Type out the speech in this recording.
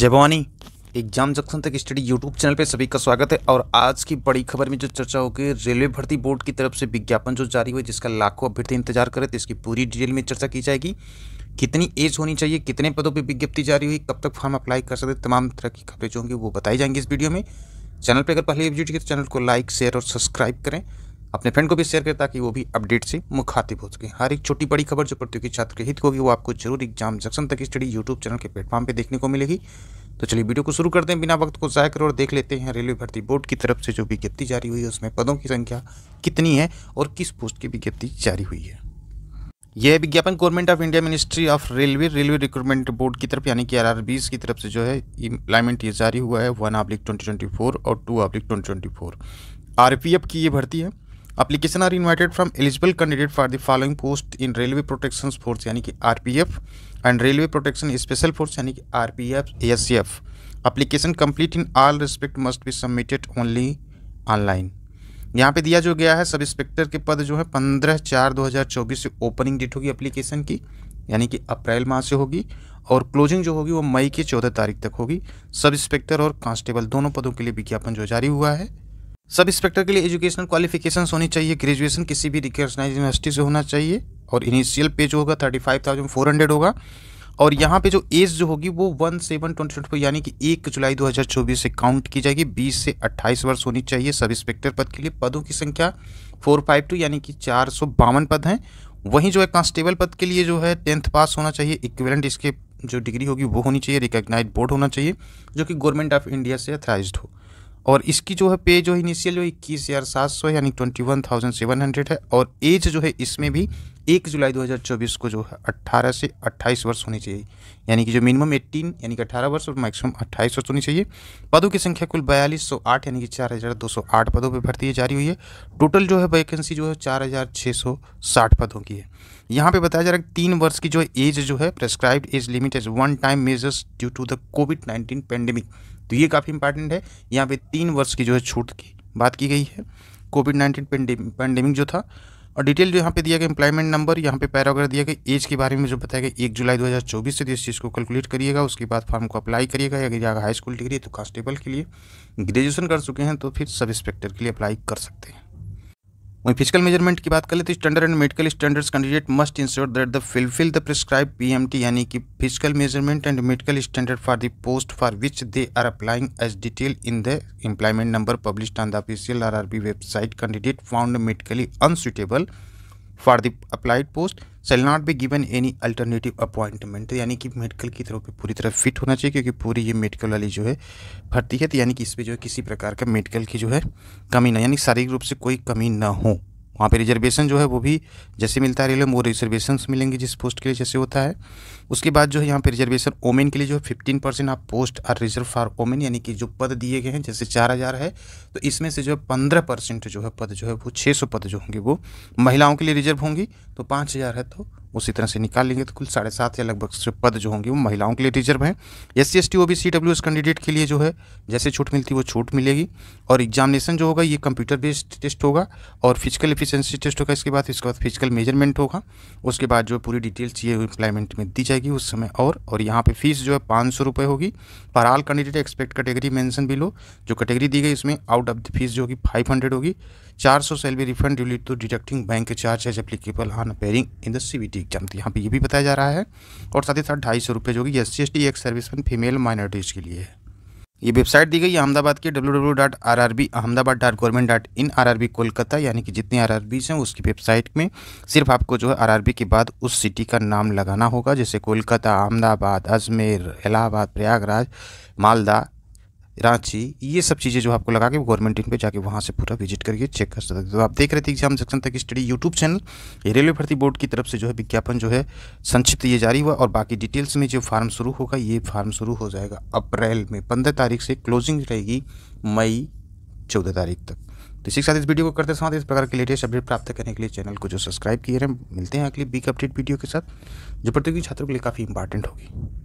जय Bhavani exam junction तक study YouTube channel पर सभी का स्वागत है और आज की बड़ी खबर में जो चर्चा होगी रेलवे भर्ती बोर्ड की तरफ से विज्ञापन जो जारी हुआ जिसका लाखों अभ्यर्थी इंतजार करे थे इसकी पूरी डिटेल में चर्चा की जाएगी कितनी एज होनी चाहिए कितने पदों पर विज्ञप्ति जारी हुई कब तक फॉर्म अप्लाई कर सकते तमाम तरह की खबरें जो होंगी वो बताई जाएंगी इस वीडियो में चैनल पर अगर पहले किया तो चैनल को लाइक शेयर और सब्सक्राइब करें अपने फ्रेंड को भी शेयर करें ताकि वो भी अपडेट से मुखातिब हो सके हर एक छोटी बड़ी खबर जो प्रतियोगी छात्र के हित होगी वो आपको जरूर एग्जाम जंक्शन तक स्टडी यूट्यूब चैनल के प्लेटफॉर्म पर देखने को मिलेगी तो चलिए वीडियो को शुरू करते हैं बिना वक्त को ज़ाय करो और देख लेते हैं रेलवे भर्ती बोर्ड की तरफ से जो विज्ञप्ति जारी हुई है उसमें पदों की संख्या कितनी है और किस पोस्ट की विज्ञप्ति जारी हुई है यह विज्ञापन government of India ministry of railway railway recruitment board की तरफ यानी कि आर की तरफ से जो है इम्प्लायमेंट ये जारी हुआ है वन आब्लिक ट्वेंटी और टू आब्लिक ट्वेंटी की ये भर्ती है applications are invited from eligible candidate for the following post in railway protection force यानी कि RPF and railway protection special force यानी कि RPF ASF application complete in all respect must be submitted only online यहाँ पे दिया जो गया है सब इंस्पेक्टर के पद जो है पंद्रह चार दो हज़ार चौबीस से ओपनिंग डेट होगी अप्लीकेशन की यानी कि अप्रैल माह से होगी और क्लोजिंग जो होगी वो मई के चौदह तारीख तक होगी सब इंस्पेक्टर और कांस्टेबल दोनों पदों के लिए विज्ञापन जो जारी हुआ है सब इंस्पेक्टर के लिए एजुकेशनल क्वालिफिकेशन होनी चाहिए ग्रेजुएशन किसी भी रिकॉग्नाइज यूनिवर्सिटी से होना चाहिए और इनिशियल पे जो होगा thirty five thousand four hundred होगा और यहाँ पे जो एज जो होगी वो one seven twenty twenty four यानी कि एक जुलाई दो हज़ार चौबीस से काउंट की जाएगी बीस से अट्ठाईस वर्ष होनी चाहिए सब इंस्पेक्टर पद के लिए पदों की संख्या फोर फाइव टू यानी कि चार सौ बावन पद हैं वहीं जो है कांस्टेबल पद के लिए जो है टेंथ पास होना चाहिए इक्विवेलेंट इसके जो डिग्री होगी वो होनी चाहिए रिकग्नाइज बोर्ड होना चाहिए जो कि गवर्नमेंट ऑफ इंडिया से अथराइज हो और इसकी जो है पे जो है इनिशियल जो इक्कीस हज़ार सात सौ यानी twenty one thousand seven hundred है और एज जो है इसमें भी एक जुलाई 2024 को जो है अट्ठारह से अट्ठाईस वर्ष होनी चाहिए यानी कि जो मिनिमम 18 यानी कि 18 वर्ष और मैक्सिमम 28 वर्ष होनी चाहिए पदों की संख्या कुल बयालीस सौ आठ यानी कि चार हज़ार दो सौ आठ पदों पर भर्ती जारी हुई है टोटल जो है वैकेंसी जो है चार हज़ार छः सौ साठ पदों की है यहाँ पे बताया जा रहा है तीन वर्ष की जो एज जो है prescribed age limit as one time measures due to the COVID nineteen pandemic तो ये काफ़ी इंपॉर्टेंट है यहाँ पे तीन वर्ष की जो है छूट की बात की गई है कोविड नाइन्टीन पेंडेमिक जो था और डिटेल जो यहाँ पे दिया गया एम्प्लॉयमेंट नंबर यहाँ पे पैराग्राफ दिया गया एज के बारे में जो बताया गया एक जुलाई 2024 से इस चीज़ को कैलकुलेट करिएगा उसके बाद फॉर्म को अप्लाई करिएगा अगर आप हाई स्कूल डिग्री तो कांस्टेबल के लिए ग्रेजुएशन कर चुके हैं तो फिर सब इंस्पेक्टर के लिए अप्लाई कर सकते हैं वहीं फिजिकल मेजरमेंट की बात करें तो standard and medical standards candidate must ensure that the fulfil the prescribe PMT यानी कि physical measurement and medical standard for the post for which they are applying as detail in the employment number published on the official RRB website candidate found medically unsuitable for the applied post shall not be given any alternative appointment यानी कि medical की तरफ पे पूरी तरह fit होना चाहिए क्योंकि पूरी ये मेडिकल वाली जो है भर्ती है तो यानी कि इस पर जो है किसी प्रकार का मेडिकल की जो है कमी ना यानी शारीरिक रूप से कोई कमी ना हो वहाँ पे रिजर्वेशन जो है वो भी जैसे मिलता है रेलवे वो रिजर्वेशन मिलेंगे जिस पोस्ट के लिए जैसे होता है उसके बाद जो है यहाँ पे रिजर्वेशन ओमेन के लिए जो है फिफ्टीन परसेंट आप post are reserve for women यानी कि जो पद दिए गए हैं जैसे चार हज़ार है तो इसमें से जो है पंद्रह परसेंट जो है पद जो है वो छः सौ पद जो होंगे वो महिलाओं के लिए रिजर्व होंगी तो पाँच हज़ार है तो उसी तरह से निकाल लेंगे तो कुल साढ़े सात या लगभग पद जो होंगे वो महिलाओं के लिए रिजर्व हैं S C S T O B C W S candidate के लिए जो है जैसे छूट मिलती है वो छूट मिलेगी और एग्जामिनेशन जो होगा ये कंप्यूटर बेस्ड टेस्ट होगा और फिजिकल एफिशिएंसी टेस्ट होगा इसके बाद इसके बाद फिजिकल मेजरमेंट होगा उसके बाद जो पूरी डिटेल्स ये इम्प्लायमेंट में दी जाएगी उस समय और और यहाँ पे फीस जो है पाँच सौ रुपये होगी पर आल कैंडिडेट एक्सपेक्ट कैटेगरी भी बिलो जो कैटेगरी दी गई उसमें आउट ऑफ द फीस जो होगी फाइव हंड्रेड होगी चार सौ shall refund duly to deducting bank charge as applicable on appearing in the C दी जाती है यहाँ पे ये भी बताया जा रहा है और साथ ही साथ ढाई सौ रुपये जो कि S C S T ex serviceman female minorities के लिए है ये वेबसाइट दी गई अहमदाबाद के W W dot R R B Ahmedabad dot government dot in R R B Kolkata यानी कि जितने आर आर बीज हैं उसकी वेबसाइट में सिर्फ आपको जो है आर आर बी के बाद उस सिटी का नाम लगाना होगा जैसे कोलकाता अहमदाबाद अजमेर इलाहाबाद प्रयागराज मालदा रांची ये सब चीज़ें जो आपको लगा के गवर्नमेंट इन पे जाके वहाँ से पूरा विजिट करके चेक कर सकते तो आप देख रहे थे एग्जाम सेक्शन तक स्टडी यूट्यूब चैनल रेलवे भर्ती बोर्ड की तरफ से जो है विज्ञापन जो है संक्षिप्त ये जारी हुआ और बाकी डिटेल्स में जो फार्म शुरू होगा ये फार्म शुरू हो जाएगा अप्रैल में पंद्रह तारीख से क्लोजिंग रहेगी मई चौदह तारीख तक तो इसी के साथ इस वीडियो को करते साथ इस प्रकार के लेटेस्ट अपडेट प्राप्त करने के लिए चैनल को जो सब्सक्राइब किए हैं मिलते हैं अगली बिग अपडेट वीडियो के साथ जो प्रतियोगी छात्रों के लिए काफ़ी इंपॉर्टेंट होगी